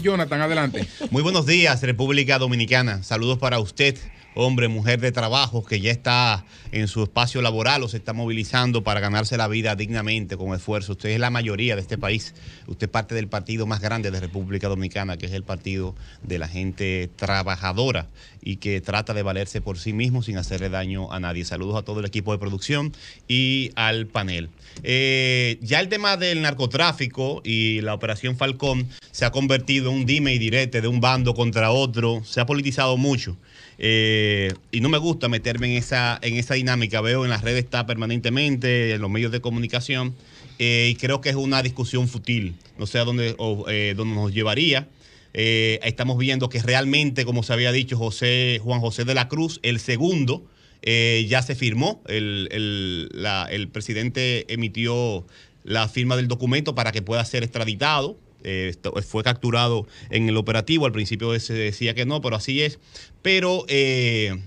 Jonathan, adelante. Muy buenos días, República Dominicana. Saludos para usted, hombre, mujer de trabajo que ya está en su espacio laboral o se está movilizando para ganarse la vida dignamente con esfuerzo. Usted es la mayoría de este país. Usted parte del partido más grande de República Dominicana, que es el partido de la gente trabajadora y que trata de valerse por sí mismo sin hacerle daño a nadie. Saludos a todo el equipo de producción y al panel. Eh, ya el tema del narcotráfico y la operación Falcón se ha convertido en un dime y direte de un bando contra otro. Se ha politizado mucho. Eh, y no me gusta meterme en esa, en esa dinámica. Veo en las redes está permanentemente, en los medios de comunicación, eh, y creo que es una discusión futil. No sé a dónde, eh, nos llevaría. estamos viendo que realmente, como se había dicho José, Juan José de la Cruz, el segundo, ya se firmó. el presidente emitió la firma del documento para que pueda ser extraditado. Eh, fue capturado en el operativo. Al principio se decía que no, pero así es. Pero eh,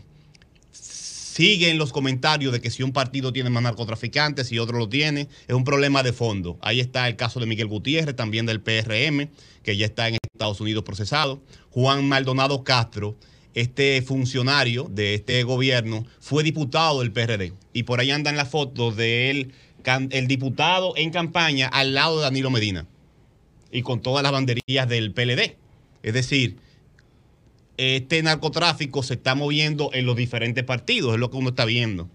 siguen los comentarios de que si un partido tiene más narcotraficantes, si otro lo tiene, es un problema de fondo. Ahí está el caso de Miguel Gutiérrez, también del PRM, que ya está en Estados Unidos procesado. Juan Maldonado Castro este funcionario de este gobierno fue diputado del PRD. Y por ahí andan las fotos de él, el diputado en campaña al lado de Danilo Medina y con todas las banderías del PLD. Es decir, este narcotráfico se está moviendo en los diferentes partidos, es lo que uno está viendo.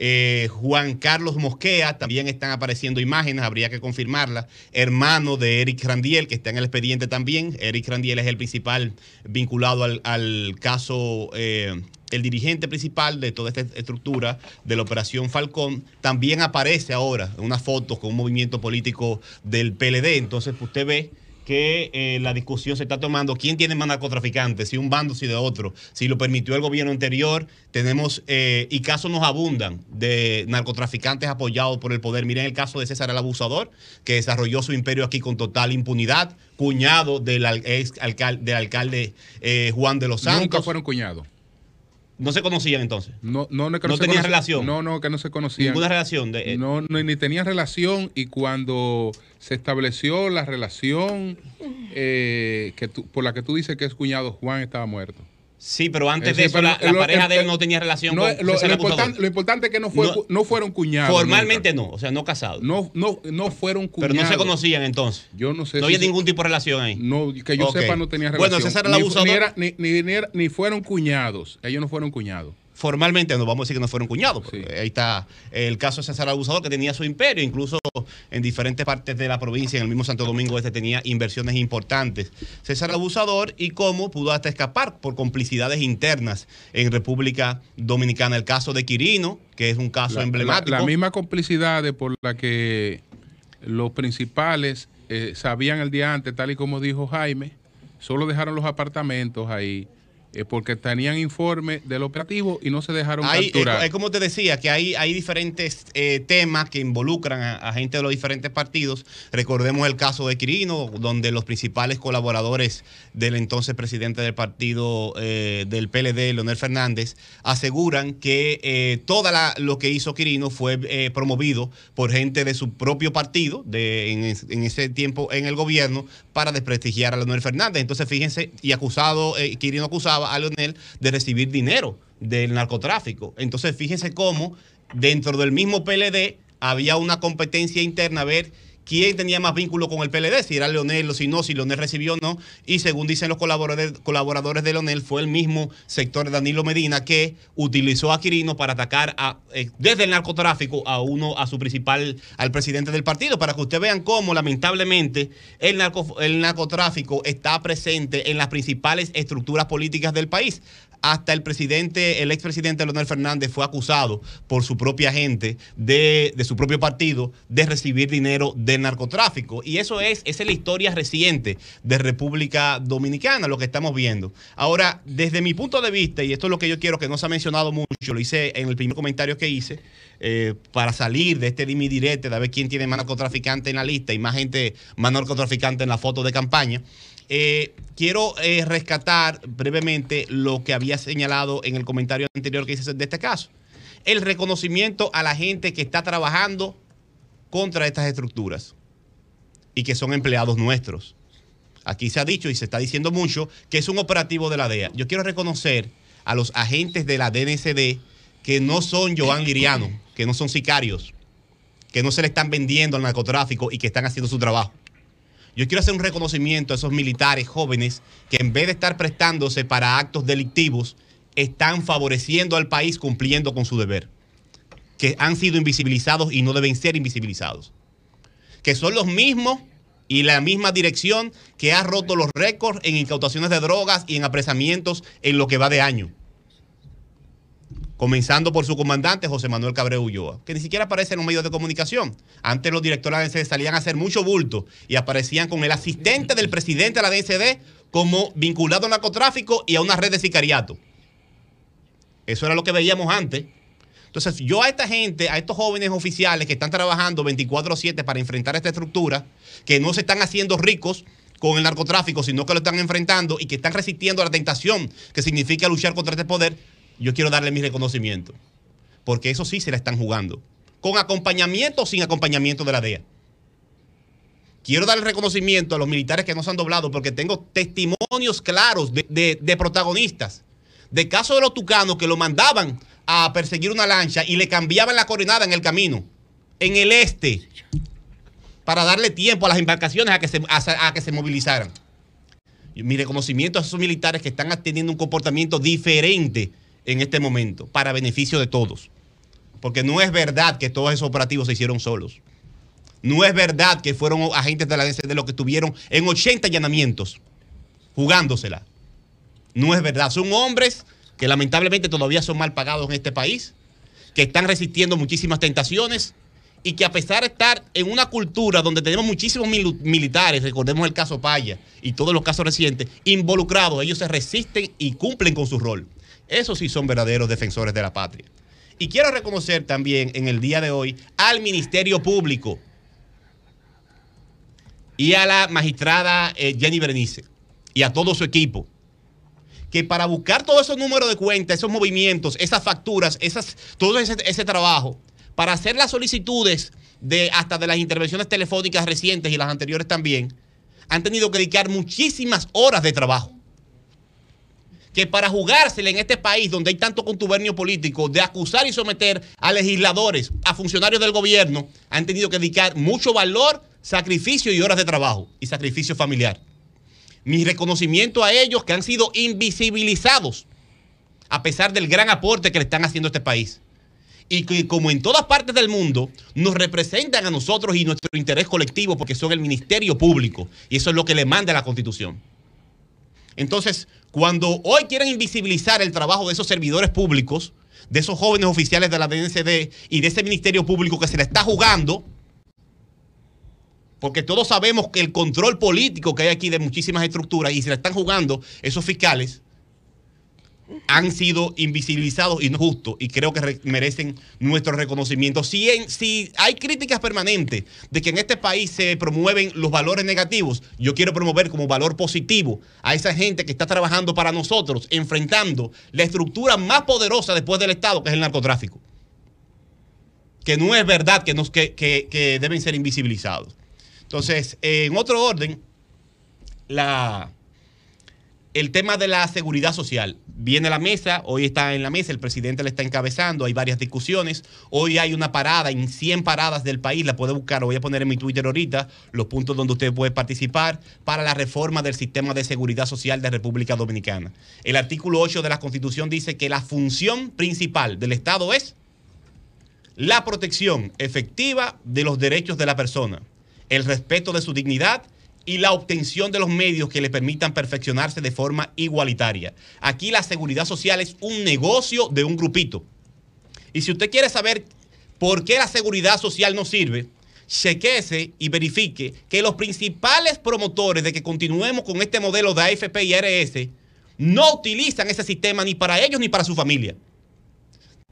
Eh, Juan Carlos Mosquea, también están apareciendo imágenes, habría que confirmarlas, hermano de Eric Randiel, que está en el expediente también. Eric Randiel es el principal vinculado al, caso. Eh, el dirigente principal de toda esta estructura de la operación Falcón, también aparece ahora una foto con un movimiento político del PLD. Entonces, usted ve que eh, la discusión se está tomando quién tiene más narcotraficantes, si un bando, si de otro, si lo permitió el gobierno anterior. Tenemos, eh, y casos nos abundan de narcotraficantes apoyados por el poder. Miren el caso de César el Abusador, que desarrolló su imperio aquí con total impunidad, cuñado del ex alcalde, alcalde eh, Juan de los Santos. Nunca fueron cuñados. No se conocían entonces. No, no, no, que no, tenían relación. No, no, que no se conocían. Ninguna relación. Eh. no, ni tenía relación. Y cuando se estableció la relación eh, que por la que tú dices que es cuñado Juan estaba muerto. Sí, pero antes eh, de eso, la, pareja de él no tenía relación con eh, lo, lo, importante, es que no, fue, no, fueron cuñados. Formalmente no, o sea, no casados. No, no, no fueron cuñados. Pero no se conocían entonces. Yo no sé. No había ningún tipo de relación ahí. No, que yo sepa, no tenía relación. Bueno, César el abusador. Ni, ni, fueron cuñados. Ellos no fueron cuñados formalmente no vamos a decir que no fueron cuñados. Ahí está el caso de César Abusador, que tenía su imperio, incluso en diferentes partes de la provincia, en el mismo Santo Domingo Este tenía inversiones importantes. César Abusador y cómo pudo hasta escapar por complicidades internas en República Dominicana. El caso de Quirino, que es un caso emblemático. La, misma complicidad por la que los principales eh, sabían el día antes, tal y como dijo Jaime, solo dejaron los apartamentos ahí eh, porque tenían informe del operativo y no se dejaron eh, capturar. Es, como te decía, que hay, hay diferentes eh, temas que involucran a, gente de los diferentes partidos. Recordemos el caso de Quirino, donde los principales colaboradores del entonces presidente del partido del PLD, Leonel Fernández, aseguran que todo lo que hizo Quirino fue promovido por gente de su propio partido en, en, ese tiempo en el gobierno para desprestigiar a Leonel Fernández. Entonces, fíjense, y acusado, Quirino acusado, a Leonel de recibir dinero del narcotráfico. Entonces, fíjense cómo dentro del mismo PLD había una competencia interna a ver quién tenía más vínculo con el PLD, si era Leonel o si no, si Leonel recibió o no. Y según dicen los colaboradores, de Leonel, fue el mismo sector de Danilo Medina que utilizó a Quirino para atacar eh, desde el narcotráfico a uno, a su principal, al presidente del partido, para que ustedes vean cómo lamentablemente el narcotráfico está presente en las principales estructuras políticas del país hasta el presidente, el expresidente Leonel Fernández fue acusado por su propia gente, de, de, su propio partido, de recibir dinero del narcotráfico. Y eso es, esa es la historia reciente de República Dominicana, lo que estamos viendo. Ahora, desde mi punto de vista, y esto es lo que yo quiero que no se ha mencionado mucho, lo hice en el primer comentario que hice, eh, para salir de este dimi directo, de ver quién tiene más narcotraficante en la lista y más gente, más narcotraficante en la foto de campaña. Eh, quiero eh, rescatar brevemente lo que había señalado en el comentario anterior que hice de este caso. El reconocimiento a la gente que está trabajando contra estas estructuras y que son empleados nuestros. Aquí se ha dicho y se está diciendo mucho que es un operativo de la DEA. Yo quiero reconocer a los agentes de la DNCD que no son Joan Liriano, que no son sicarios, que no se le están vendiendo al narcotráfico y que están haciendo su trabajo. Yo quiero hacer un reconocimiento a esos militares jóvenes que en vez de estar prestándose para actos delictivos, están favoreciendo al país cumpliendo con su deber. Que han sido invisibilizados y no deben ser invisibilizados. Que son los mismos y la misma dirección que ha roto los récords en incautaciones de drogas y en apresamientos en lo que va de año comenzando por su comandante José Manuel Cabrera Ulloa, que ni siquiera aparece en los medios de comunicación. Antes los directores de la DNCD salían a hacer mucho bulto y aparecían con el asistente del presidente de la DNCD como vinculado al narcotráfico y a una red de sicariato. Eso era lo que veíamos antes. Entonces, yo a esta gente, a estos jóvenes oficiales que están trabajando 24/7 para enfrentar esta estructura, que no se están haciendo ricos con el narcotráfico, sino que lo están enfrentando y que están resistiendo a la tentación que significa luchar contra este poder, yo quiero darle mi reconocimiento. Porque eso sí se la están jugando. Con acompañamiento o sin acompañamiento de la DEA. Quiero darle reconocimiento a los militares que no se han doblado porque tengo testimonios claros de, protagonistas. De caso de los tucanos que lo mandaban a perseguir una lancha y le cambiaban la coordenada en el camino, en el este, para darle tiempo a las embarcaciones a que se, a que se movilizaran mi reconocimiento a esos militares que están teniendo un comportamiento diferente en este momento para beneficio de todos. Porque no es verdad que todos esos operativos se hicieron solos. No es verdad que fueron agentes de la de lo que estuvieron en 80 allanamientos jugándosela. No es verdad. Son hombres que lamentablemente todavía son mal pagados en este país, que están resistiendo muchísimas tentaciones y que a pesar de estar en una cultura donde tenemos muchísimos militares, recordemos el caso Paya y todos los casos recientes, involucrados, ellos se resisten y cumplen con su rol. Esos sí son verdaderos defensores de la patria. Y quiero reconocer también en el día de hoy al Ministerio Público y a la magistrada eh, Jenny Bernice y a todo su equipo que para buscar todos esos números de cuenta, esos movimientos, esas facturas, esas, todo ese, ese, trabajo, para hacer las solicitudes de hasta de las intervenciones telefónicas recientes y las anteriores también, han tenido que dedicar muchísimas horas de trabajo que para jugársela en este país donde hay tanto contubernio político de acusar y someter a legisladores, a funcionarios del gobierno, han tenido que dedicar mucho valor, sacrificio y horas de trabajo y sacrificio familiar. Mi reconocimiento a ellos que han sido invisibilizados a pesar del gran aporte que le están haciendo a este país. Y que como en todas partes del mundo, nos representan a nosotros y nuestro interés colectivo porque son el Ministerio Público. Y eso es lo que le manda la Constitución. Entonces, cuando hoy quieren invisibilizar el trabajo de esos servidores públicos, de esos jóvenes oficiales de la DNCD y de ese Ministerio Público que se le está jugando, porque todos sabemos que el control político que hay aquí de muchísimas estructuras y se le están jugando esos fiscales, han sido invisibilizados y no justos. y creo que merecen nuestro reconocimiento. Si, hay críticas permanentes de que en este país se promueven los valores negativos, yo quiero promover como valor positivo a esa gente que está trabajando para nosotros, enfrentando la estructura más poderosa después del Estado, que es el narcotráfico. Que no es verdad que, nos, que, deben ser invisibilizados. Entonces, en otro orden, la el tema de la seguridad social viene a la mesa, hoy está en la mesa, el presidente la está encabezando, hay varias discusiones, hoy hay una parada en 100 paradas del país, la puede buscar, voy a poner en mi Twitter ahorita, los puntos donde usted puede participar para la reforma del sistema de seguridad social de República Dominicana. El artículo 8 de la Constitución dice que la función principal del Estado es la protección efectiva de los derechos de la persona, el respeto de su dignidad, y la obtención de los medios que le permitan perfeccionarse de forma igualitaria. Aquí la seguridad social es un negocio de un grupito. Y si usted quiere saber por qué la seguridad social no sirve, chequese y verifique que los principales promotores de que continuemos con este modelo de AFP y ARS no utilizan ese sistema ni para ellos ni para su familia.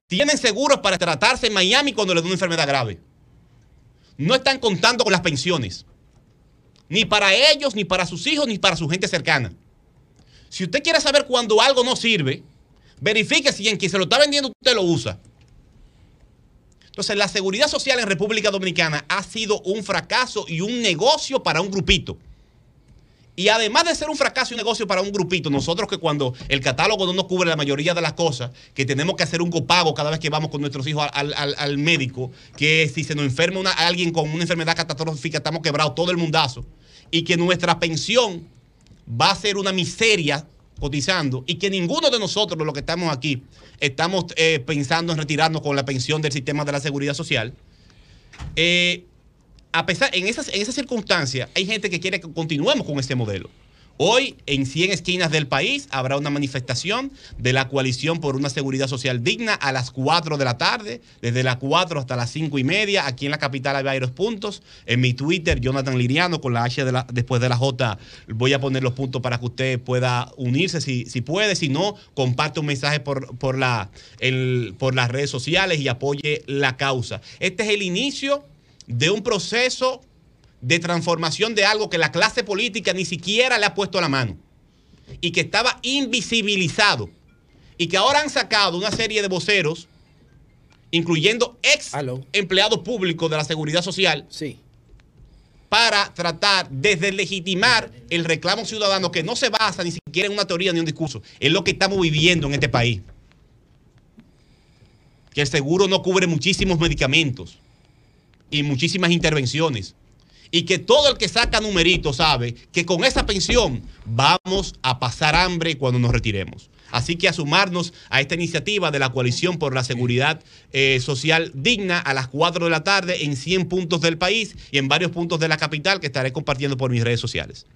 Tienen seguros para tratarse en Miami cuando les da una enfermedad grave. No están contando con las pensiones ni para ellos, ni para sus hijos, ni para su gente cercana. Si usted quiere saber cuando algo no sirve, verifique si en quien se lo está vendiendo usted lo usa. Entonces, la seguridad social en República Dominicana ha sido un fracaso y un negocio para un grupito. Y además de ser un fracaso y un negocio para un grupito, nosotros que cuando el catálogo no nos cubre la mayoría de las cosas, que tenemos que hacer un copago cada vez que vamos con nuestros hijos al, médico, que si se nos enferma una, alguien con una enfermedad catastrófica, estamos quebrados todo el mundazo, y que nuestra pensión va a ser una miseria cotizando y que ninguno de nosotros, los que estamos aquí, estamos eh, pensando en retirarnos con la pensión del sistema de la seguridad social. Eh, a pesar, en esas, en circunstancias, hay gente que quiere que continuemos con este modelo. Hoy, en 100 esquinas del país, habrá una manifestación de la coalición por una seguridad social digna a las 4 de la tarde, desde las 4 hasta las 5 y media. Aquí en la capital hay varios puntos. En mi Twitter, Jonathan Liriano, con la H de la, después de la J, voy a poner los puntos para que usted pueda unirse si, puede. Si no, comparte un mensaje por, por, la, por las redes sociales y apoye la causa. Este es el inicio de un proceso de transformación de algo que la clase política ni siquiera le ha puesto la mano y que estaba invisibilizado y que ahora han sacado una serie de voceros, incluyendo ex empleados públicos de la seguridad social, sí. para tratar de deslegitimar el reclamo ciudadano que no se basa ni siquiera en una teoría ni un discurso, es lo que estamos viviendo en este país. Que el seguro no cubre muchísimos medicamentos y muchísimas intervenciones. Y que todo el que saca numerito sabe que con esa pensión vamos a pasar hambre cuando nos retiremos. Así que a sumarnos a esta iniciativa de la Coalición por la Seguridad eh, Social Digna a las 4 de la tarde en 100 puntos del país y en varios puntos de la capital que estaré compartiendo por mis redes sociales.